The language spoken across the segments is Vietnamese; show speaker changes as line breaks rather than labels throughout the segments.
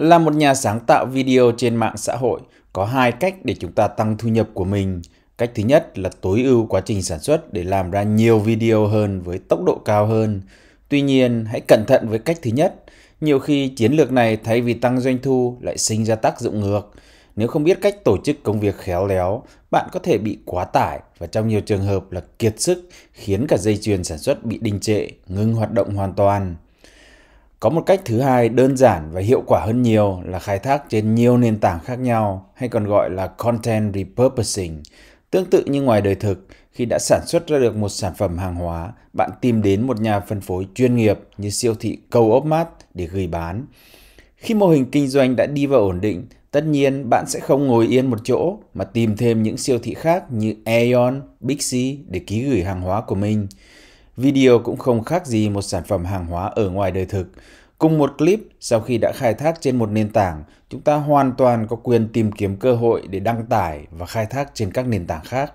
Là một nhà sáng tạo video trên mạng xã hội, có hai cách để chúng ta tăng thu nhập của mình. Cách thứ nhất là tối ưu quá trình sản xuất để làm ra nhiều video hơn với tốc độ cao hơn. Tuy nhiên, hãy cẩn thận với cách thứ nhất. Nhiều khi chiến lược này thay vì tăng doanh thu lại sinh ra tác dụng ngược. Nếu không biết cách tổ chức công việc khéo léo, bạn có thể bị quá tải và trong nhiều trường hợp là kiệt sức khiến cả dây chuyền sản xuất bị đình trệ, ngưng hoạt động hoàn toàn. Có một cách thứ hai đơn giản và hiệu quả hơn nhiều là khai thác trên nhiều nền tảng khác nhau hay còn gọi là content repurposing. Tương tự như ngoài đời thực, khi đã sản xuất ra được một sản phẩm hàng hóa, bạn tìm đến một nhà phân phối chuyên nghiệp như siêu thị Câu Ốc Mát để gửi bán. Khi mô hình kinh doanh đã đi vào ổn định, tất nhiên bạn sẽ không ngồi yên một chỗ mà tìm thêm những siêu thị khác như Aeon, Big C để ký gửi hàng hóa của mình. Video cũng không khác gì một sản phẩm hàng hóa ở ngoài đời thực. Cùng một clip, sau khi đã khai thác trên một nền tảng, chúng ta hoàn toàn có quyền tìm kiếm cơ hội để đăng tải và khai thác trên các nền tảng khác.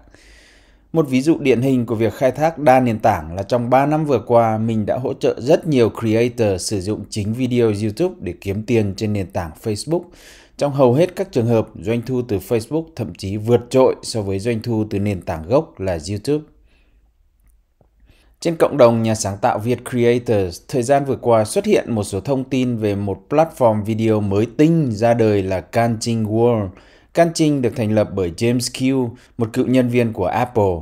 Một ví dụ điển hình của việc khai thác đa nền tảng là trong 3 năm vừa qua, mình đã hỗ trợ rất nhiều creator sử dụng chính video YouTube để kiếm tiền trên nền tảng Facebook. Trong hầu hết các trường hợp, doanh thu từ Facebook thậm chí vượt trội so với doanh thu từ nền tảng gốc là YouTube. Trên cộng đồng nhà sáng tạo Việt Creators, thời gian vừa qua xuất hiện một số thông tin về một platform video mới tinh ra đời là Kanching World. Kanching được thành lập bởi James Q, một cựu nhân viên của Apple.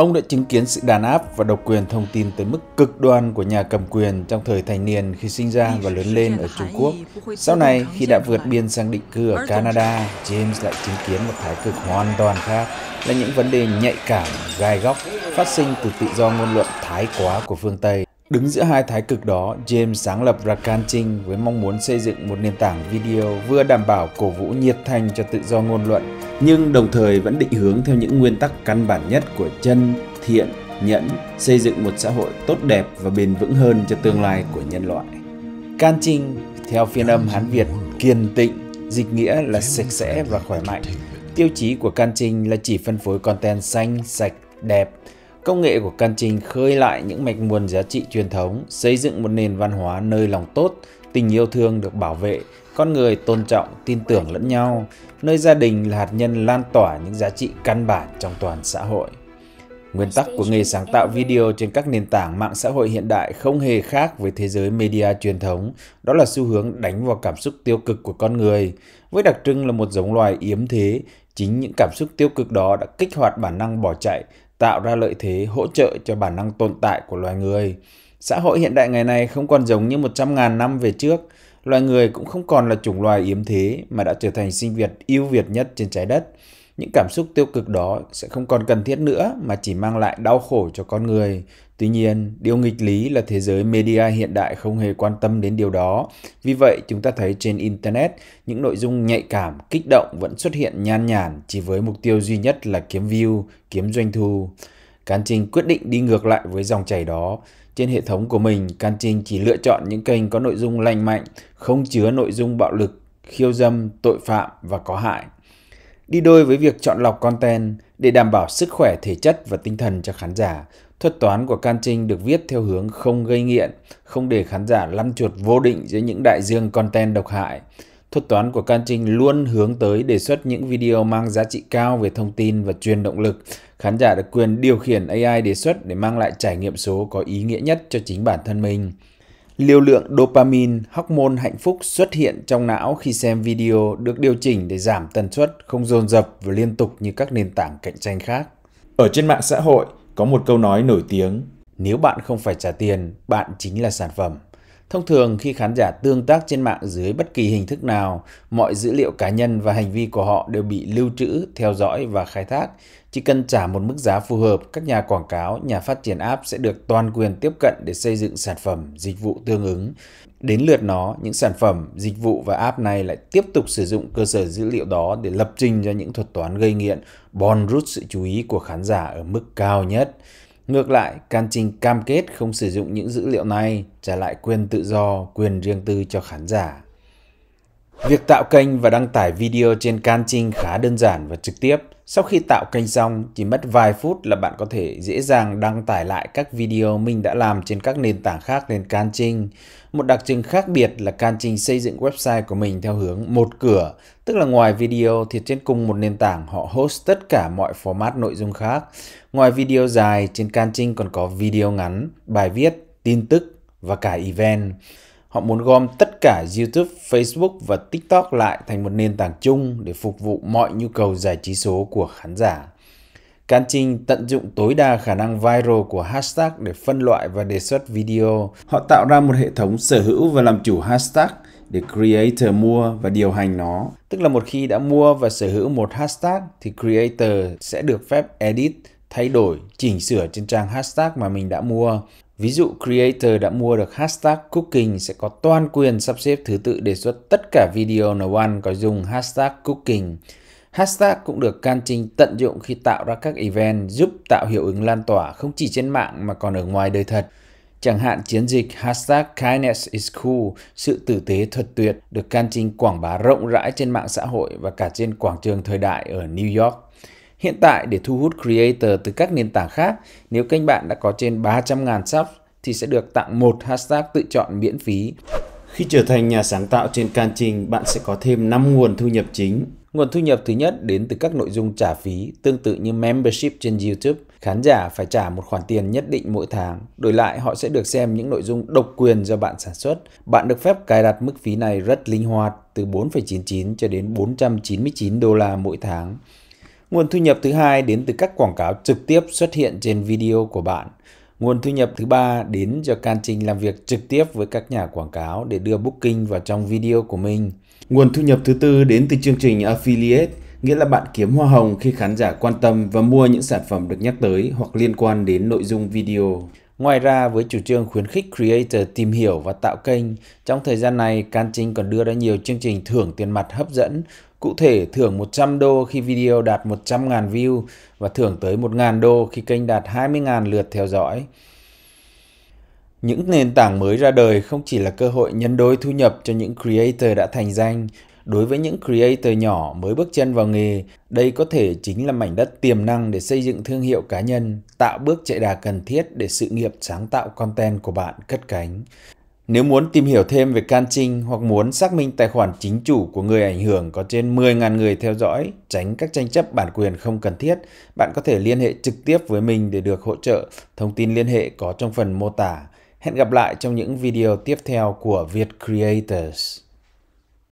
Ông đã chứng kiến sự đàn áp và độc quyền thông tin tới mức cực đoan của nhà cầm quyền trong thời thành niên khi sinh ra và lớn lên ở Trung Quốc. Sau này, khi đã vượt biên sang định cư ở Canada, James lại chứng kiến một thái cực hoàn toàn khác là những vấn đề nhạy cảm, gai góc phát sinh từ tự do ngôn luận thái quá của phương Tây. Đứng giữa hai thái cực đó, James sáng lập ra Rakanting với mong muốn xây dựng một nền tảng video vừa đảm bảo cổ vũ nhiệt thành cho tự do ngôn luận, nhưng đồng thời vẫn định hướng theo những nguyên tắc căn bản nhất của chân, thiện, nhẫn, xây dựng một xã hội tốt đẹp và bền vững hơn cho tương lai của nhân loại. Kanting, theo phiên âm Hán Việt, kiên tịnh, dịch nghĩa là sạch sẽ và khỏe mạnh. Tiêu chí của Kanting là chỉ phân phối content xanh, sạch, đẹp Công nghệ của căn trình khơi lại những mạch nguồn giá trị truyền thống, xây dựng một nền văn hóa nơi lòng tốt, tình yêu thương được bảo vệ, con người tôn trọng, tin tưởng lẫn nhau, nơi gia đình là hạt nhân lan tỏa những giá trị căn bản trong toàn xã hội. Nguyên tắc của nghề sáng tạo video trên các nền tảng mạng xã hội hiện đại không hề khác với thế giới media truyền thống, đó là xu hướng đánh vào cảm xúc tiêu cực của con người. Với đặc trưng là một giống loài yếm thế, chính những cảm xúc tiêu cực đó đã kích hoạt bản năng bỏ chạy, tạo ra lợi thế hỗ trợ cho bản năng tồn tại của loài người. Xã hội hiện đại ngày nay không còn giống như 100.000 năm về trước, loài người cũng không còn là chủng loài yếm thế mà đã trở thành sinh vật ưu việt nhất trên trái đất. Những cảm xúc tiêu cực đó sẽ không còn cần thiết nữa mà chỉ mang lại đau khổ cho con người, Tuy nhiên, điều nghịch lý là thế giới media hiện đại không hề quan tâm đến điều đó. Vì vậy, chúng ta thấy trên Internet, những nội dung nhạy cảm, kích động vẫn xuất hiện nhan nhản chỉ với mục tiêu duy nhất là kiếm view, kiếm doanh thu. Can Trinh quyết định đi ngược lại với dòng chảy đó. Trên hệ thống của mình, Can Trinh chỉ lựa chọn những kênh có nội dung lành mạnh, không chứa nội dung bạo lực, khiêu dâm, tội phạm và có hại đi đôi với việc chọn lọc content để đảm bảo sức khỏe thể chất và tinh thần cho khán giả. Thuật toán của Can Trinh được viết theo hướng không gây nghiện, không để khán giả lăn chuột vô định giữa những đại dương content độc hại. Thuật toán của Can Trinh luôn hướng tới đề xuất những video mang giá trị cao về thông tin và truyền động lực. Khán giả được quyền điều khiển AI đề xuất để mang lại trải nghiệm số có ý nghĩa nhất cho chính bản thân mình liều lượng dopamine, hormone hạnh phúc xuất hiện trong não khi xem video được điều chỉnh để giảm tần suất, không dồn dập và liên tục như các nền tảng cạnh tranh khác. Ở trên mạng xã hội, có một câu nói nổi tiếng, nếu bạn không phải trả tiền, bạn chính là sản phẩm. Thông thường khi khán giả tương tác trên mạng dưới bất kỳ hình thức nào, mọi dữ liệu cá nhân và hành vi của họ đều bị lưu trữ, theo dõi và khai thác. Chỉ cần trả một mức giá phù hợp, các nhà quảng cáo, nhà phát triển app sẽ được toàn quyền tiếp cận để xây dựng sản phẩm, dịch vụ tương ứng. Đến lượt nó, những sản phẩm, dịch vụ và app này lại tiếp tục sử dụng cơ sở dữ liệu đó để lập trình cho những thuật toán gây nghiện, bòn rút sự chú ý của khán giả ở mức cao nhất. Ngược lại, can trình cam kết không sử dụng những dữ liệu này, trả lại quyền tự do, quyền riêng tư cho khán giả. Việc tạo kênh và đăng tải video trên Kanching khá đơn giản và trực tiếp. Sau khi tạo kênh xong, chỉ mất vài phút là bạn có thể dễ dàng đăng tải lại các video mình đã làm trên các nền tảng khác lên Kanching. Một đặc trưng khác biệt là Kanching xây dựng website của mình theo hướng một cửa, tức là ngoài video thì trên cùng một nền tảng họ host tất cả mọi format nội dung khác. Ngoài video dài, trên Kanching còn có video ngắn, bài viết, tin tức và cả event. Họ muốn gom tất cả YouTube, Facebook và TikTok lại thành một nền tảng chung để phục vụ mọi nhu cầu giải trí số của khán giả. Can Trinh tận dụng tối đa khả năng viral của hashtag để phân loại và đề xuất video. Họ tạo ra một hệ thống sở hữu và làm chủ hashtag để creator mua và điều hành nó. Tức là một khi đã mua và sở hữu một hashtag thì creator sẽ được phép edit, thay đổi, chỉnh sửa trên trang hashtag mà mình đã mua Ví dụ creator đã mua được hashtag cooking sẽ có toàn quyền sắp xếp thứ tự đề xuất tất cả video nấu ăn có dùng hashtag cooking. Hashtag cũng được can trinh tận dụng khi tạo ra các event giúp tạo hiệu ứng lan tỏa không chỉ trên mạng mà còn ở ngoài đời thật. Chẳng hạn chiến dịch hashtag kindness is cool, sự tử tế thuật tuyệt được can trinh quảng bá rộng rãi trên mạng xã hội và cả trên quảng trường thời đại ở New York. Hiện tại để thu hút creator từ các nền tảng khác, nếu kênh bạn đã có trên 300.000 sub thì sẽ được tặng một hashtag tự chọn miễn phí. Khi trở thành nhà sáng tạo trên can trình, bạn sẽ có thêm 5 nguồn thu nhập chính. Nguồn thu nhập thứ nhất đến từ các nội dung trả phí, tương tự như membership trên YouTube. Khán giả phải trả một khoản tiền nhất định mỗi tháng. Đổi lại, họ sẽ được xem những nội dung độc quyền do bạn sản xuất. Bạn được phép cài đặt mức phí này rất linh hoạt, từ 4,99 cho đến 499 đô la mỗi tháng. Nguồn thu nhập thứ hai đến từ các quảng cáo trực tiếp xuất hiện trên video của bạn. Nguồn thu nhập thứ ba đến do can trình làm việc trực tiếp với các nhà quảng cáo để đưa booking vào trong video của mình. Nguồn thu nhập thứ tư đến từ chương trình affiliate, nghĩa là bạn kiếm hoa hồng khi khán giả quan tâm và mua những sản phẩm được nhắc tới hoặc liên quan đến nội dung video. Ngoài ra, với chủ trương khuyến khích creator tìm hiểu và tạo kênh, trong thời gian này, Can Chính còn đưa ra nhiều chương trình thưởng tiền mặt hấp dẫn, cụ thể thưởng 100 đô khi video đạt 100.000 view và thưởng tới 1.000 đô khi kênh đạt 20.000 lượt theo dõi. Những nền tảng mới ra đời không chỉ là cơ hội nhân đôi thu nhập cho những creator đã thành danh Đối với những creator nhỏ mới bước chân vào nghề, đây có thể chính là mảnh đất tiềm năng để xây dựng thương hiệu cá nhân, tạo bước chạy đà cần thiết để sự nghiệp sáng tạo content của bạn cất cánh. Nếu muốn tìm hiểu thêm về can trinh hoặc muốn xác minh tài khoản chính chủ của người ảnh hưởng có trên 10.000 người theo dõi, tránh các tranh chấp bản quyền không cần thiết, bạn có thể liên hệ trực tiếp với mình để được hỗ trợ. Thông tin liên hệ có trong phần mô tả. Hẹn gặp lại trong những video tiếp theo của Việt Creators.